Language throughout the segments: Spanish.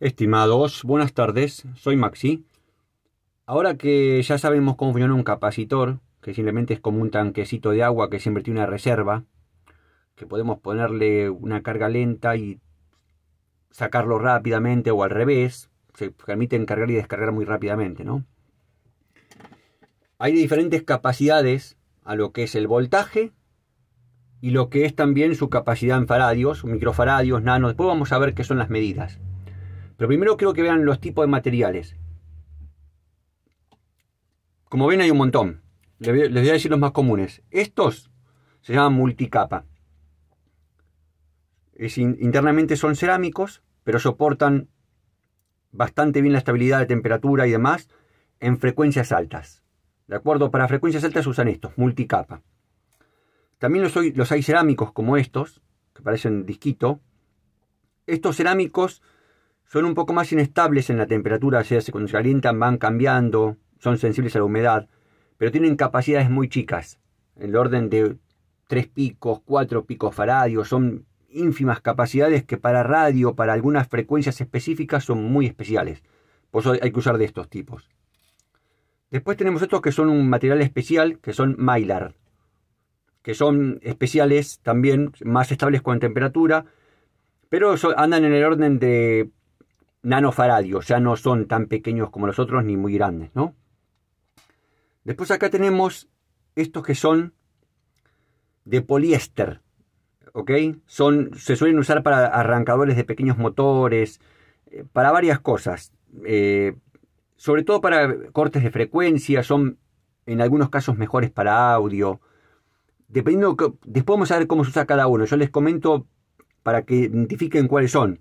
Estimados, buenas tardes, soy Maxi. Ahora que ya sabemos cómo funciona un capacitor, que simplemente es como un tanquecito de agua que siempre tiene una reserva, que podemos ponerle una carga lenta y sacarlo rápidamente o al revés, se permiten cargar y descargar muy rápidamente, ¿no? Hay diferentes capacidades a lo que es el voltaje y lo que es también su capacidad en faradios, microfaradios, nanos. Después vamos a ver qué son las medidas. Pero primero quiero que vean los tipos de materiales. Como ven hay un montón. Les voy a decir los más comunes. Estos se llaman multicapa. internamente son cerámicos, pero soportan bastante bien la estabilidad de temperatura y demás en frecuencias altas. ¿De acuerdo? Para frecuencias altas usan estos, multicapa. También los, los hay cerámicos como estos, que parecen disquito. Estos cerámicos son un poco más inestables en la temperatura, o sea, cuando se calientan van cambiando, son sensibles a la humedad, pero tienen capacidades muy chicas, en el orden de tres picos, cuatro picos faradios, son ínfimas capacidades que para radio, para algunas frecuencias específicas son muy especiales. Por eso hay que usar de estos tipos. Después tenemos estos que son un material especial, que son mylar, que son especiales también, más estables con temperatura, pero andan en el orden de nanofaradios, ya no son tan pequeños como los otros ni muy grandes, ¿no? Después acá tenemos estos que son de poliéster, ¿ok? Son, se suelen usar para arrancadores de pequeños motores, eh, para varias cosas, eh, sobre todo para cortes de frecuencia, son en algunos casos mejores para audio. Dependiendo, después vamos a ver cómo se usa cada uno. Yo les comento para que identifiquen cuáles son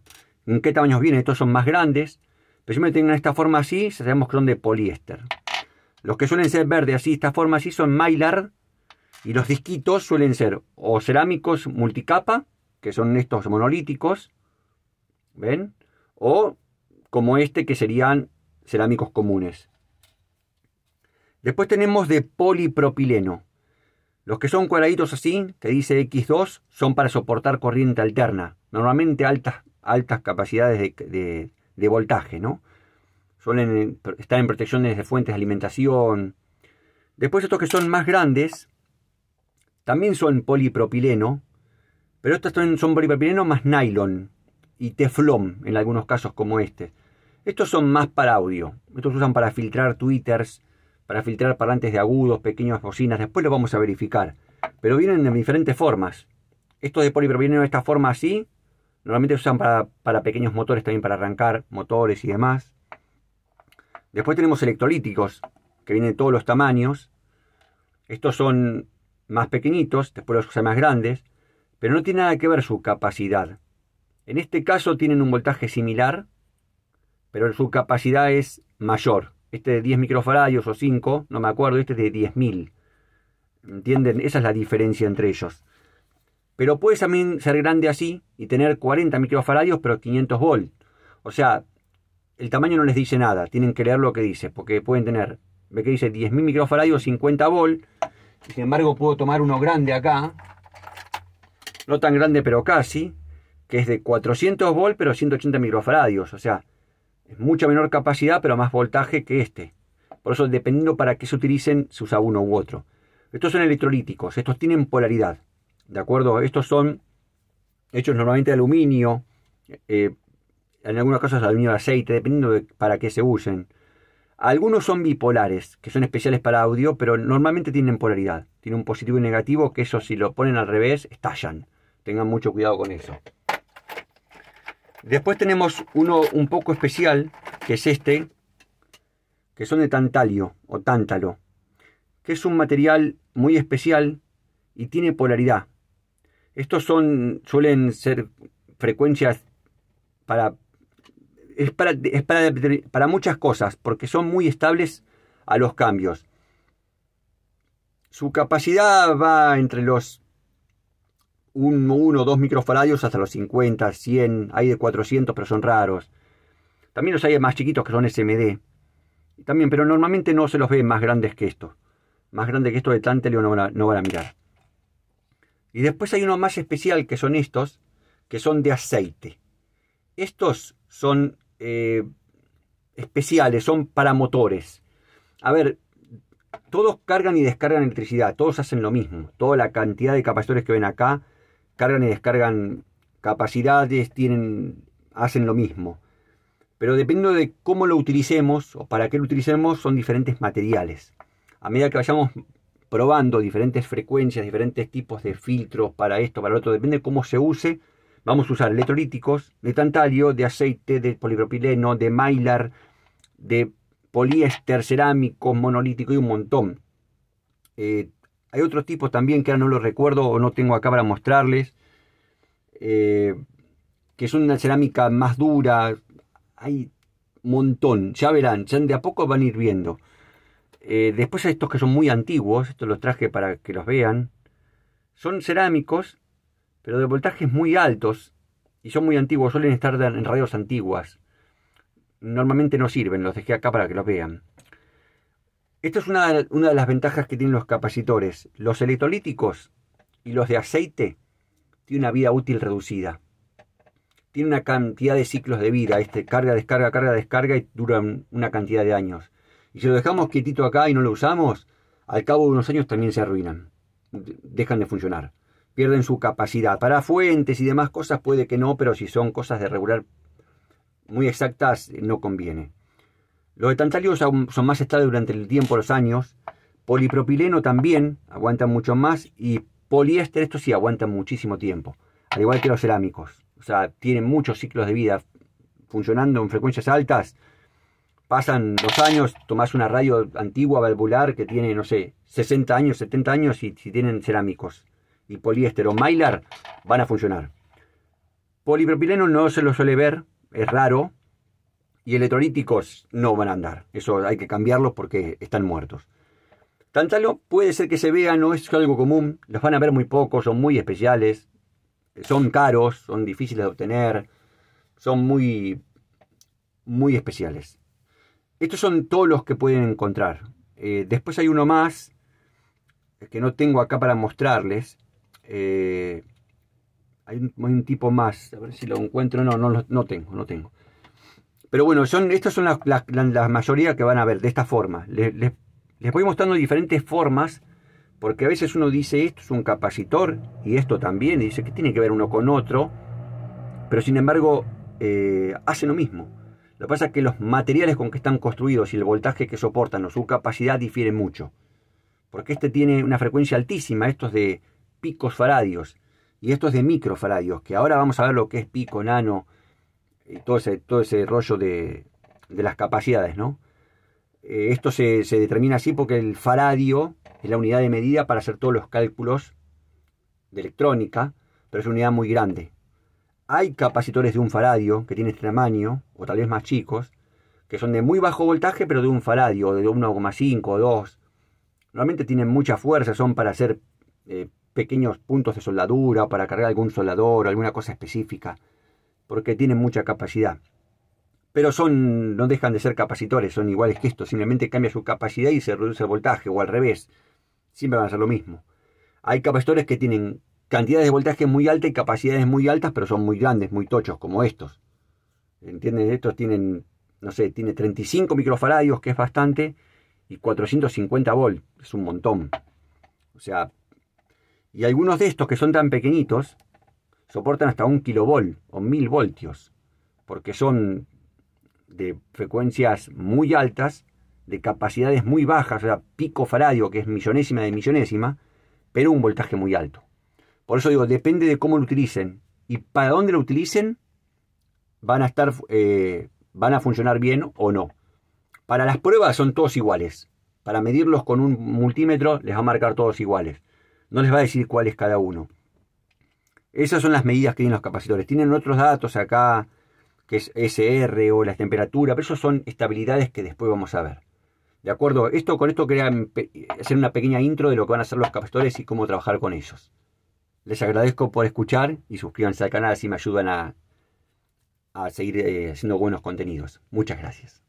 en qué tamaños vienen. Estos son más grandes, pero si me tengan esta forma así, sabemos que son de poliéster. Los que suelen ser verdes así, esta forma así, son mylar. Y los disquitos suelen ser o cerámicos multicapa, que son estos monolíticos, ¿ven? O como este, que serían cerámicos comunes. Después tenemos de polipropileno. Los que son cuadraditos así, que dice X2, son para soportar corriente alterna, normalmente altas altas capacidades de, voltaje, ¿no? Suelen estar en protecciones de fuentes de alimentación. Después estos que son más grandes, también son polipropileno, pero estos son, polipropileno más nylon y teflón en algunos casos como este. Estos son más para audio. Estos usan para filtrar tweeters para filtrar parlantes de agudos, pequeñas bocinas. Después lo vamos a verificar. Pero vienen de diferentes formas. Estos de polipropileno de esta forma así, Normalmente se usan para, pequeños motores, también para arrancar motores y demás. Después tenemos electrolíticos, que vienen de todos los tamaños. Estos son más pequeñitos, después los usan más grandes, pero no tiene nada que ver su capacidad. En este caso tienen un voltaje similar, pero su capacidad es mayor. Este de 10 microfaradios o 5, no me acuerdo, este es de 10.000. ¿Entienden? Esa es la diferencia entre ellos. Pero puedes también ser grande así y tener 40 microfaradios pero 500 volts. O sea, el tamaño no les dice nada, tienen que leer lo que dice, porque pueden tener, ve que dice 10.000 microfaradios, 50 volt. Sin embargo, puedo tomar uno grande acá, no tan grande pero casi, que es de 400 volt pero 180 microfaradios. O sea, es mucha menor capacidad pero más voltaje que este. Por eso, dependiendo para qué se utilicen, se usa uno u otro. Estos son electrolíticos, estos tienen polaridad. ¿De acuerdo? Estos son hechos normalmente de aluminio, eh, en algunos casos aluminio de aceite, dependiendo de para qué se usen. Algunos son bipolares, que son especiales para audio, pero normalmente tienen polaridad. Tienen un positivo y negativo, que eso si lo ponen al revés, estallan. Tengan mucho cuidado con eso. Después tenemos uno un poco especial, que es este, que son de tantalio o tántalo, que es un material muy especial y tiene polaridad. Estos son, suelen ser frecuencias para es, para, para, muchas cosas, porque son muy estables a los cambios. Su capacidad va entre los 1 o 2 microfaradios hasta los 50, 100, hay de 400, pero son raros. También los hay más chiquitos que son SMD. También, pero normalmente no se los ve más grandes que estos. Más grandes que esto de Tantelio no no van a mirar. Y después hay uno más especial que son estos, que son de aceite. Estos son eh, especiales, son para motores. A ver, todos cargan y descargan electricidad, todos hacen lo mismo. Toda la cantidad de capacitores que ven acá cargan y descargan capacidades, tienen, hacen lo mismo. Pero dependiendo de cómo lo utilicemos o para qué lo utilicemos, son diferentes materiales. A medida que vayamos probando diferentes frecuencias, diferentes tipos de filtros para esto, para lo otro, depende de cómo se use. Vamos a usar electrolíticos, de tantalio, de aceite, de polipropileno, de mylar, de poliéster, cerámico, monolítico y un montón. Eh, hay otros tipos también que ahora no los recuerdo o no tengo acá para mostrarles, eh, que son una cerámica más dura. Hay un montón, ya verán, ya de a poco van a ir viendo. Eh, después después estos que son muy antiguos, estos los traje para que los vean, son cerámicos, pero de voltajes muy altos y son muy antiguos, suelen estar en radios antiguas. Normalmente no sirven, los dejé acá para que los vean. Esto es una, una de las ventajas que tienen los capacitores. Los electrolíticos y los de aceite tienen una vida útil reducida. Tienen una cantidad de ciclos de vida, este carga, descarga, carga, descarga y duran una cantidad de años y si lo dejamos quietito acá y no lo usamos, al cabo de unos años también se arruinan. Dejan de funcionar. Pierden su capacidad. Para fuentes y demás cosas puede que no, pero si son cosas de regular muy exactas, eh, no conviene. Los etantalios son más estables durante el tiempo, los años. Polipropileno también aguanta mucho más. Y poliéster, esto sí, aguanta muchísimo tiempo. Al igual que los cerámicos. O sea, tienen muchos ciclos de vida funcionando en frecuencias altas pasan dos años, tomás una radio antigua, valvular, que tiene, no sé, 60 años, 70 años, y si tienen cerámicos y poliéster o mylar, van a funcionar. Polipropileno no se lo suele ver, es raro, y electrolíticos no van a andar. Eso hay que cambiarlos porque están muertos. Tantalo puede ser que se vea, no es algo común, los van a ver muy pocos, son muy especiales, son caros, son difíciles de obtener, son muy, muy especiales. Estos son todos los que pueden encontrar. Eh, después hay uno más que no tengo acá para mostrarles. Eh, hay, un, tipo más. A ver si lo encuentro. No, no, no tengo, no tengo. Pero bueno, son, estas son las, mayorías mayoría que van a ver de esta forma. Les, voy mostrando diferentes formas porque a veces uno dice esto es un capacitor y esto también, y dice que tiene que ver uno con otro, pero sin embargo eh, hace lo mismo. Lo que pasa es que los materiales con que están construidos y el voltaje que soportan o su capacidad difieren mucho. Porque este tiene una frecuencia altísima, estos de picos faradios y estos de microfaradios, que ahora vamos a ver lo que es pico, nano y todo ese, todo ese rollo de, de las capacidades, ¿no? Eh, esto se, se determina así porque el faradio es la unidad de medida para hacer todos los cálculos de electrónica, pero es una unidad muy grande. Hay capacitores de un faradio que tienen este tamaño, o tal vez más chicos, que son de muy bajo voltaje, pero de un faradio, de 1,5 o 2. Normalmente tienen mucha fuerza, son para hacer eh, pequeños puntos de soldadura, para cargar algún soldador, o alguna cosa específica, porque tienen mucha capacidad. Pero son, no dejan de ser capacitores, son iguales que estos, simplemente cambia su capacidad y se reduce el voltaje, o al revés, siempre van a ser lo mismo. Hay capacitores que tienen cantidades de voltaje muy altas y capacidades muy altas, pero son muy grandes, muy tochos, como estos. ¿Entienden? Estos tienen, no sé, tiene 35 microfaradios, que es bastante, y 450 volt, es un montón. O sea, y algunos de estos que son tan pequeñitos soportan hasta un kilovolt o mil voltios, porque son de frecuencias muy altas, de capacidades muy bajas, o sea, pico faradio, que es millonésima de millonésima, pero un voltaje muy alto. Por eso digo, depende de cómo lo utilicen. Y para dónde lo utilicen, van a estar, eh, van a funcionar bien o no. Para las pruebas son todos iguales. Para medirlos con un multímetro les va a marcar todos iguales. No les va a decir cuál es cada uno. Esas son las medidas que tienen los capacitores. Tienen otros datos acá, que es SR o la temperatura, pero esos son estabilidades que después vamos a ver. ¿De acuerdo? Esto, con esto quería hacer una pequeña intro de lo que van a hacer los capacitores y cómo trabajar con ellos. Les agradezco por escuchar y suscríbanse al canal, si me ayudan a, seguir eh, haciendo buenos contenidos. Muchas gracias.